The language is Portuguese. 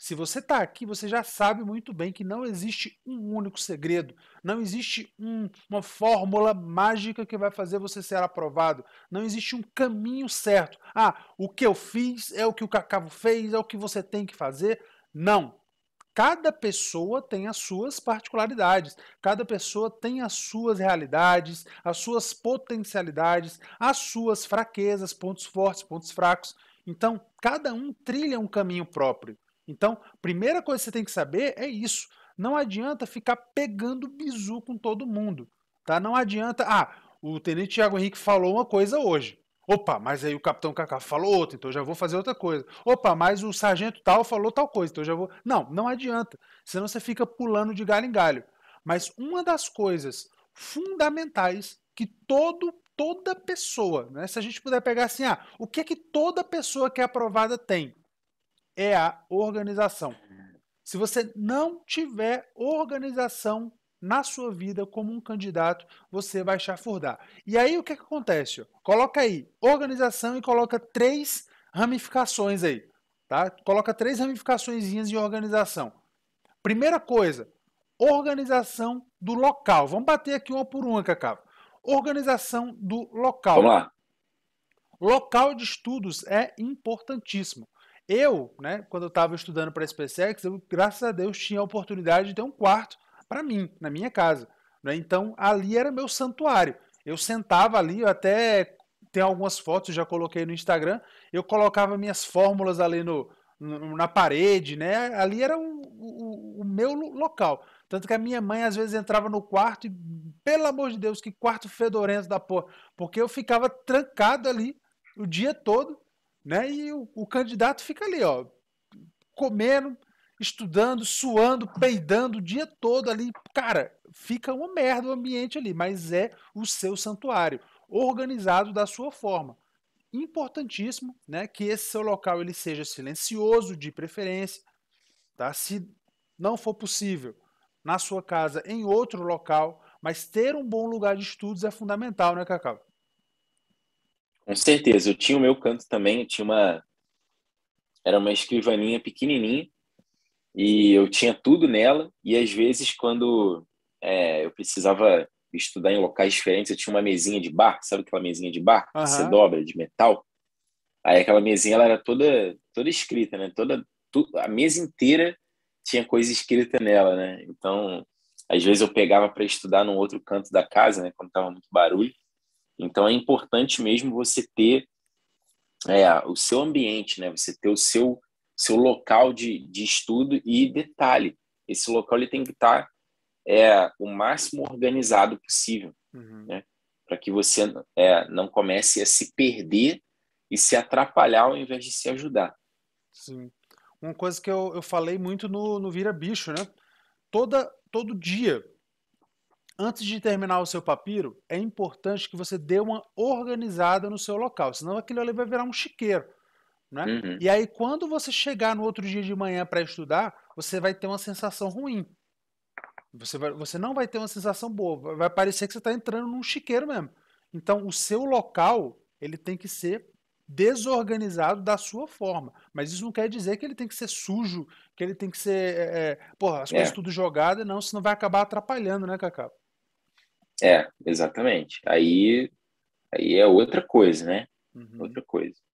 Se você está aqui, você já sabe muito bem que não existe um único segredo, não existe um, uma fórmula mágica que vai fazer você ser aprovado, não existe um caminho certo. Ah, o que eu fiz é o que o Cacavo fez, é o que você tem que fazer. Não. Cada pessoa tem as suas particularidades, cada pessoa tem as suas realidades, as suas potencialidades, as suas fraquezas, pontos fortes, pontos fracos. Então, cada um trilha um caminho próprio. Então, primeira coisa que você tem que saber é isso. Não adianta ficar pegando bizu com todo mundo, tá? Não adianta, ah, o tenente Tiago Henrique falou uma coisa hoje. Opa, mas aí o capitão Kaká falou outra, então eu já vou fazer outra coisa. Opa, mas o sargento tal falou tal coisa, então eu já vou. Não, não adianta. Senão você fica pulando de galho em galho. Mas uma das coisas fundamentais que todo toda pessoa, né? Se a gente puder pegar assim, ah, o que é que toda pessoa que é aprovada tem? é a organização. Se você não tiver organização na sua vida como um candidato, você vai chafurdar. E aí o que, que acontece? Coloca aí organização e coloca três ramificações aí, tá? Coloca três ramificações de organização. Primeira coisa, organização do local. Vamos bater aqui uma por uma, Cacau. Organização do local. Vamos lá. Local de estudos é importantíssimo. Eu, né, quando eu estava estudando para a SpaceX, eu, graças a Deus, tinha a oportunidade de ter um quarto para mim, na minha casa. Né? Então, ali era meu santuário. Eu sentava ali, eu até tem algumas fotos, já coloquei no Instagram, eu colocava minhas fórmulas ali no, no na parede, né? Ali era o, o, o meu local. Tanto que a minha mãe às vezes entrava no quarto e, pelo amor de Deus, que quarto fedorento da porra. Porque eu ficava trancado ali o dia todo né? E o, o candidato fica ali, ó, comendo, estudando, suando, peidando o dia todo ali. Cara, fica uma merda o ambiente ali, mas é o seu santuário, organizado da sua forma. Importantíssimo, né, que esse seu local ele seja silencioso de preferência, tá? Se não for possível, na sua casa, em outro local, mas ter um bom lugar de estudos é fundamental, né, Cacau? Com certeza. Eu tinha o meu canto também, eu tinha uma. Era uma escrivaninha pequenininha e eu tinha tudo nela. E às vezes, quando é, eu precisava estudar em locais diferentes, eu tinha uma mesinha de bar, sabe aquela mesinha de bar uhum. que você dobra de metal? Aí aquela mesinha ela era toda toda escrita, né? Toda tu, a mesa inteira tinha coisa escrita nela, né? Então, às vezes eu pegava para estudar num outro canto da casa, né, quando tava muito barulho. Então é importante mesmo você ter é, o seu ambiente, né? Você ter o seu seu local de, de estudo e detalhe. Esse local ele tem que estar tá, é, o máximo organizado possível, uhum. né? Para que você é, não comece a se perder e se atrapalhar ao invés de se ajudar. Sim. Uma coisa que eu, eu falei muito no, no Vira Bicho, né? Toda, todo dia Antes de terminar o seu papiro, é importante que você dê uma organizada no seu local, senão aquilo ali vai virar um chiqueiro. Né? Uhum. E aí, quando você chegar no outro dia de manhã para estudar, você vai ter uma sensação ruim. Você, vai, você não vai ter uma sensação boa. Vai parecer que você está entrando num chiqueiro mesmo. Então, o seu local ele tem que ser desorganizado da sua forma. Mas isso não quer dizer que ele tem que ser sujo, que ele tem que ser. É, é porra, as é. coisas tudo jogadas, não, senão vai acabar atrapalhando, né, Cacá? É, exatamente. Aí, aí é outra coisa, né? Uhum. Outra coisa.